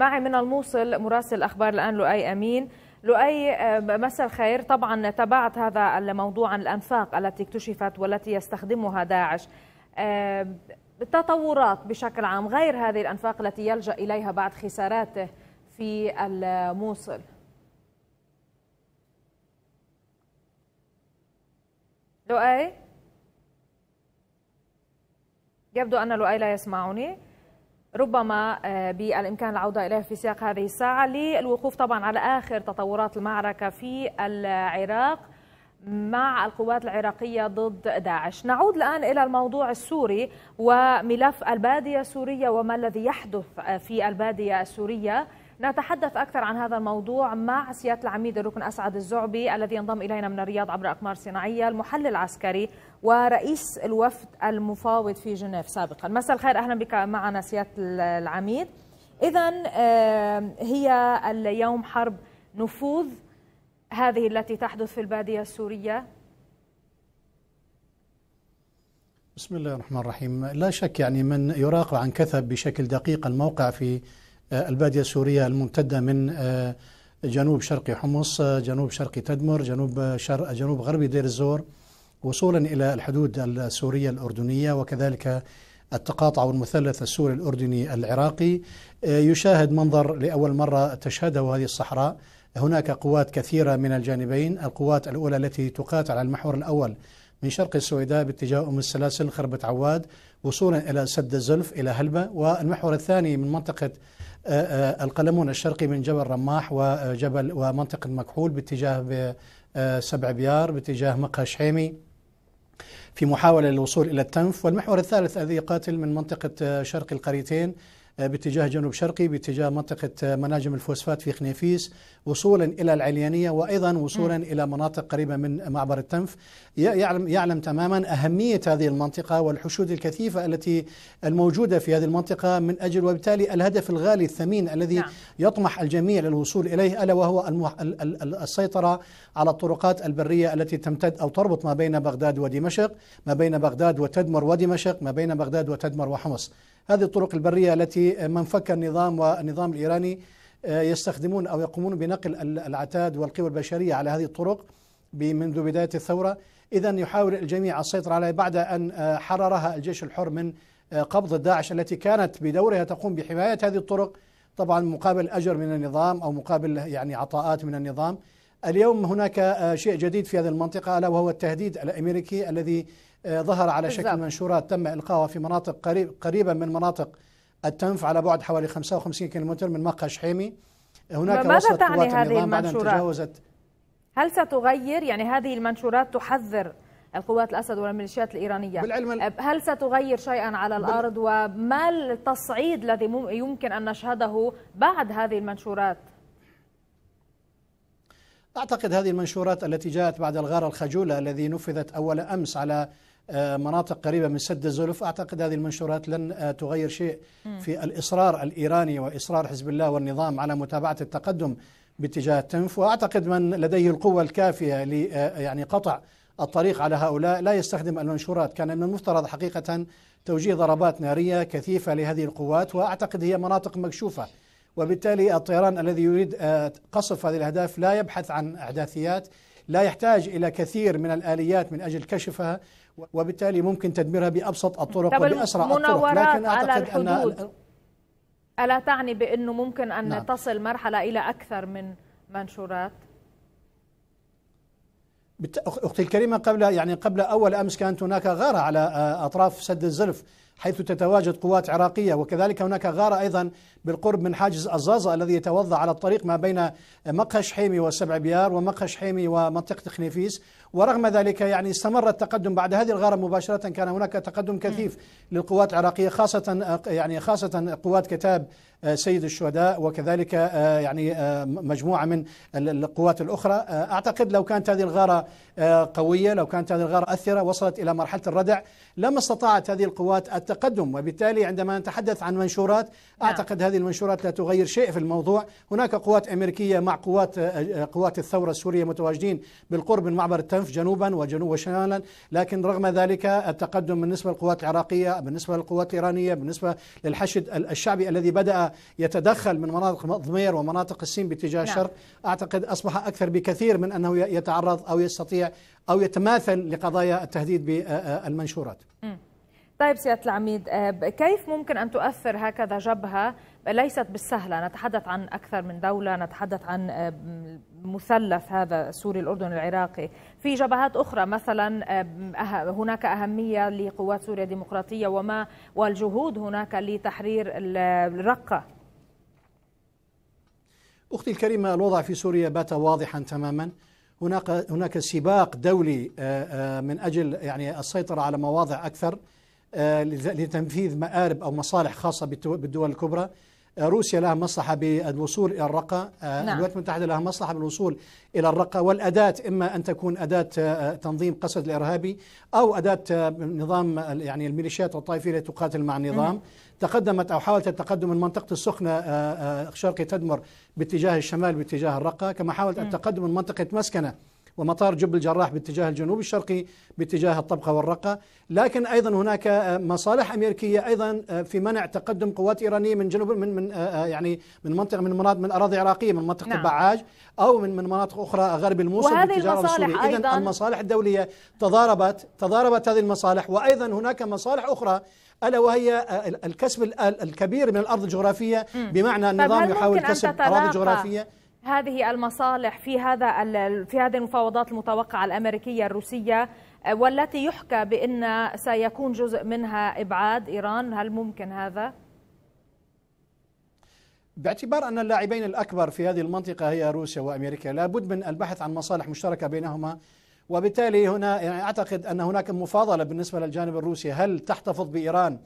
معي من الموصل مراسل اخبار الان لؤي امين لؤي آه، مساء الخير طبعا تابعت هذا الموضوع عن الانفاق التي اكتشفت والتي يستخدمها داعش التطورات آه، بشكل عام غير هذه الانفاق التي يلجا اليها بعد خساراته في الموصل لؤي يبدو ان لؤي لا يسمعني ربما آه، بالامكان العوده اليها في سياق هذه الساعه للوقوف طبعا على اخر تطورات المعركه في العراق مع القوات العراقية ضد داعش نعود الآن إلى الموضوع السوري وملف البادية السورية وما الذي يحدث آه، في البادية السورية نتحدث أكثر عن هذا الموضوع مع سيادة العميد الركن أسعد الزعبي الذي ينضم إلينا من الرياض عبر أقمار صناعية المحلل العسكري ورئيس الوفد المفاوض في جنيف سابقا مساء الخير أهلا بك معنا سيادة العميد إذا آه، هي اليوم حرب نفوذ هذه التي تحدث في البادية السورية بسم الله الرحمن الرحيم لا شك يعني من يراقب عن كثب بشكل دقيق الموقع في آه، البادية السورية الممتدة من آه، جنوب شرق حمص آه، جنوب شرق تدمر جنوب, شرق جنوب غربي دير الزور وصولا إلى الحدود السورية الأردنية وكذلك التقاطع والمثلث السوري الأردني العراقي يشاهد منظر لأول مرة تشهده هذه الصحراء هناك قوات كثيرة من الجانبين القوات الأولى التي تقاتل على المحور الأول من شرق السويداء باتجاه أم السلاسل خربة عواد وصولا إلى سد الزلف إلى هلبة والمحور الثاني من منطقة آه، آه، القلمون الشرقي من جبل رماح وجبل ومنطقة مكحول باتجاه آه، سبع بيار باتجاه مقهى شحيمي في محاولة للوصول إلى التنف والمحور الثالث الذي يقاتل من منطقة شرق القريتين آه، باتجاه جنوب شرقي باتجاه منطقة آه، مناجم الفوسفات في خنيفيس وصولا إلى العليانية وأيضا وصولا م. إلى مناطق قريبة من معبر التنف يعلم, يعلم تماما أهمية هذه المنطقة والحشود الكثيفة التي الموجودة في هذه المنطقة من أجل وبالتالي الهدف الغالي الثمين الذي نعم. يطمح الجميع للوصول إليه ألا وهو المح... السيطرة على الطرقات البرية التي تمتد أو تربط ما بين بغداد ودمشق ما بين بغداد وتدمر ودمشق ما بين بغداد وتدمر وحمص هذه الطرق البرية التي من فك النظام والنظام الإيراني آه، يستخدمون أو يقومون بنقل العتاد والقوى البشرية على هذه الطرق منذ بداية الثورة إذا يحاول الجميع السيطرة عليها بعد أن آه، حررها الجيش الحر من آه، قبض داعش التي كانت بدورها تقوم بحماية هذه الطرق طبعا مقابل أجر من النظام أو مقابل يعني عطاءات من النظام اليوم هناك آه، شيء جديد في هذه المنطقة ألا وهو التهديد الأمريكي الذي آه، ظهر على بالزبط. شكل منشورات تم إلقاها في مناطق قريب قريبة من مناطق التنف على بعد حوالي 55 كيلومتر من مقهى شحيمي هناك ماذا تعني هذه المنشورات؟ هل ستغير يعني هذه المنشورات تحذر القوات الأسد والميليشيات الإيرانية بالعلم هل ستغير شيئا على الأرض وما التصعيد الذي يمكن أن نشهده بعد هذه المنشورات أعتقد هذه المنشورات التي جاءت بعد الغارة الخجولة الذي نفذت أول أمس على آه، مناطق قريبة من سد الزلف أعتقد هذه المنشورات لن آه، تغير شيء في الإصرار الإيراني وإصرار حزب الله والنظام على متابعة التقدم باتجاه التنف وأعتقد من لديه القوة الكافية آه، يعني قطع الطريق على هؤلاء لا يستخدم المنشورات كان من المفترض حقيقة توجيه ضربات نارية كثيفة لهذه القوات وأعتقد هي مناطق مكشوفة وبالتالي الطيران الذي يريد آه، قصف هذه الأهداف لا يبحث عن أحداثيات لا يحتاج إلى كثير من الآليات من أجل كشفها وبالتالي ممكن تدميرها بأبسط الطرق وبأسرع الطرق لكن أعتقد أن ألا تعني بأنه ممكن أن نعم. تصل مرحلة إلى أكثر من منشورات؟ اختي الكريمه قبل يعني قبل اول امس كانت هناك غاره على آه، اطراف سد الزلف حيث تتواجد قوات عراقية وكذلك هناك غارة أيضا بالقرب من حاجز الزازة الذي يتوضع على الطريق ما بين مقهى شحيمي وسبع بيار ومقهى شحيمي ومنطقة خنيفيس ورغم ذلك يعني استمر التقدم بعد هذه الغارة مباشرة كان هناك تقدم كثيف للقوات العراقية خاصة يعني خاصة قوات كتاب سيد الشهداء وكذلك آه، يعني آه، مجموعة من القوات الأخرى آه، أعتقد لو كانت هذه الغارة قوية لو كانت هذه الغارة أثرة وصلت إلى مرحلة الردع لما استطاعت هذه القوات التقدم وبالتالي عندما نتحدث عن منشورات نعم. أعتقد هذه المنشورات لا تغير شيء في الموضوع هناك قوات أمريكية مع قوات آه، آه، قوات الثورة السورية متواجدين بالقرب من معبر التنف جنوبا وجنوب وشمالا لكن رغم ذلك التقدم بالنسبة للقوات العراقية بالنسبة للقوات الإيرانية بالنسبة للحشد الشعبي الذي بدأ يتدخل من مناطق ضمير ومناطق الصين باتجاه الشرق نعم. أعتقد أصبح أكثر بكثير من أنه يتعرض أو يستطيع أو يتماثل لقضايا التهديد بالمنشورات طيب سياده العميد آه، كيف ممكن ان تؤثر هكذا جبهه ليست بالسهله نتحدث عن اكثر من دوله نتحدث عن آه، مثلث هذا السوري الاردن العراقي في جبهات اخرى مثلا آه، هناك اهميه لقوات سوريا الديمقراطيه وما والجهود هناك لتحرير الرقه اختي الكريمه الوضع في سوريا بات واضحا تماما هناك هناك سباق دولي من اجل يعني السيطره على مواضع اكثر آه، لتنفيذ مآرب أو مصالح خاصة بالدول الكبرى آه، روسيا لها مصلحة بالوصول إلى الرقة آه، نعم. الولايات المتحدة لها مصلحة بالوصول إلى الرقة والأداة إما أن تكون أداة تنظيم قسد الإرهابي أو أداة نظام يعني الميليشيات والطائفية التي تقاتل مع النظام مم. تقدمت أو حاولت التقدم من منطقة السخنة شرقي تدمر باتجاه الشمال باتجاه الرقة كما حاولت التقدم من منطقة مسكنة ومطار جبل الجراح باتجاه الجنوب الشرقي باتجاه الطبقة والرقة لكن أيضا هناك مصالح أمريكية أيضا آه، في منع تقدم قوات إيرانية من جنوب من من آه، آه، يعني من منطقة من مناطق من أراضي عراقية من منطقة نعم. بعاج أو من من مناطق أخرى غرب الموصل وهذه المصالح أيضا المصالح الدولية تضاربت تضاربت هذه المصالح وأيضا هناك مصالح أخرى الا وهي الكسب الكبير من الارض الجغرافيه بمعنى النظام طيب، يحاول كسب اراضي جغرافيه هذه المصالح في هذا في هذه المفاوضات المتوقعه الامريكيه الروسيه آه، والتي يحكى بان سيكون جزء منها ابعاد ايران هل ممكن هذا؟ باعتبار أن اللاعبين الأكبر في هذه المنطقة هي روسيا وأمريكا لابد من البحث عن مصالح مشتركة بينهما وبالتالي هنا يعني أعتقد أن هناك مفاضلة بالنسبة للجانب الروسي هل تحتفظ بإيران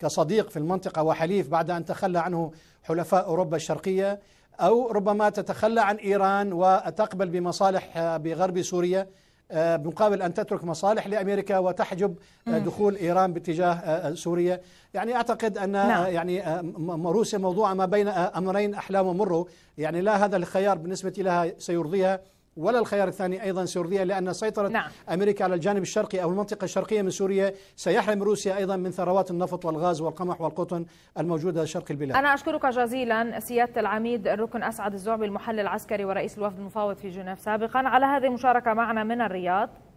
كصديق في المنطقة وحليف بعد أن تخلى عنه حلفاء أوروبا الشرقية أو ربما تتخلى عن إيران وتقبل بمصالح آه، بغرب سوريا آه، مقابل أن تترك مصالح لأمريكا وتحجب آه، دخول إيران باتجاه سوريا يعني أعتقد أن نعم. يعني روسيا موضوع ما بين أمرين أحلام ومره يعني لا هذا الخيار بالنسبة لها سيرضيها ولا الخيار الثاني أيضا سوريا لأن سيطرة نعم. أمريكا على الجانب الشرقي أو المنطقة الشرقية من سوريا سيحرم روسيا أيضا من ثروات النفط والغاز والقمح والقطن الموجودة شرق البلاد أنا أشكرك جزيلا سيادة العميد الركن أسعد الزعبي المحلل العسكري ورئيس الوفد المفاوض في جنيف سابقا على هذه المشاركة معنا من الرياض